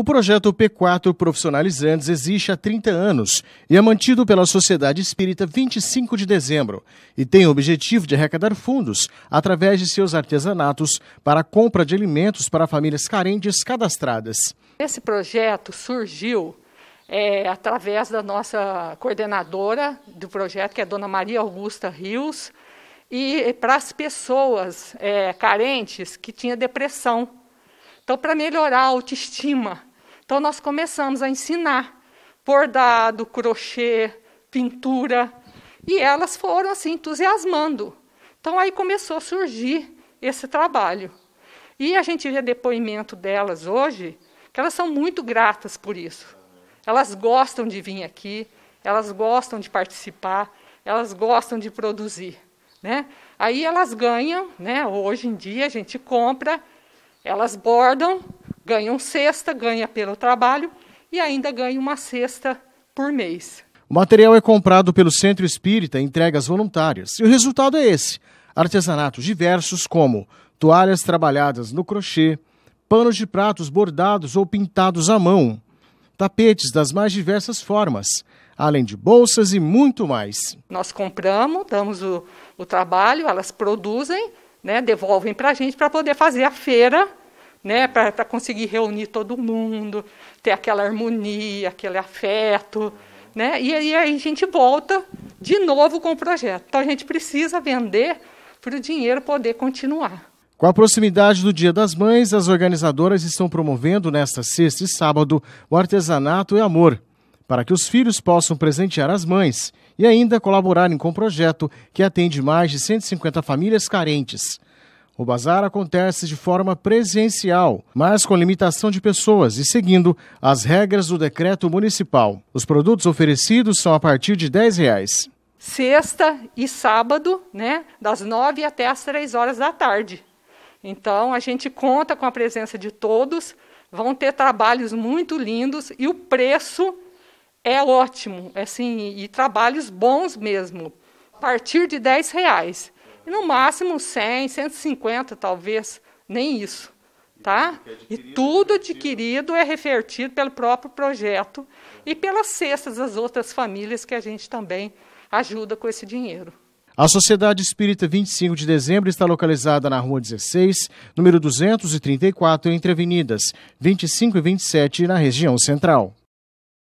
O projeto P4 Profissionalizantes existe há 30 anos e é mantido pela Sociedade Espírita 25 de dezembro e tem o objetivo de arrecadar fundos através de seus artesanatos para a compra de alimentos para famílias carentes cadastradas. Esse projeto surgiu é, através da nossa coordenadora do projeto, que é a dona Maria Augusta Rios, e para as pessoas é, carentes que tinham depressão. Então, para melhorar a autoestima então nós começamos a ensinar bordado, crochê, pintura, e elas foram assim entusiasmando. Então aí começou a surgir esse trabalho. E a gente vê depoimento delas hoje, que elas são muito gratas por isso. Elas gostam de vir aqui, elas gostam de participar, elas gostam de produzir. Né? Aí elas ganham, né? hoje em dia a gente compra, elas bordam ganham cesta, ganha pelo trabalho e ainda ganha uma cesta por mês. O material é comprado pelo Centro Espírita em entregas voluntárias. E o resultado é esse: artesanatos diversos como toalhas trabalhadas no crochê, panos de pratos bordados ou pintados à mão, tapetes das mais diversas formas, além de bolsas e muito mais. Nós compramos, damos o, o trabalho, elas produzem, né, devolvem para a gente para poder fazer a feira né, para conseguir reunir todo mundo, ter aquela harmonia, aquele afeto. Né? E aí a gente volta de novo com o projeto. Então a gente precisa vender para o dinheiro poder continuar. Com a proximidade do Dia das Mães, as organizadoras estão promovendo nesta sexta e sábado o artesanato e amor, para que os filhos possam presentear as mães e ainda colaborarem com o projeto que atende mais de 150 famílias carentes. O bazar acontece de forma presencial, mas com limitação de pessoas e seguindo as regras do decreto municipal. Os produtos oferecidos são a partir de R$ Reais. Sexta e sábado, né, das 9 até as 3 horas da tarde. Então, a gente conta com a presença de todos, vão ter trabalhos muito lindos e o preço é ótimo, é assim, e trabalhos bons mesmo, a partir de 10 reais. E no máximo 100, 150 talvez, nem isso. Tá? É e é tudo adquirido é revertido pelo próprio projeto e pelas cestas das outras famílias que a gente também ajuda com esse dinheiro. A Sociedade Espírita 25 de Dezembro está localizada na Rua 16, número 234, entre avenidas 25 e 27, na região central.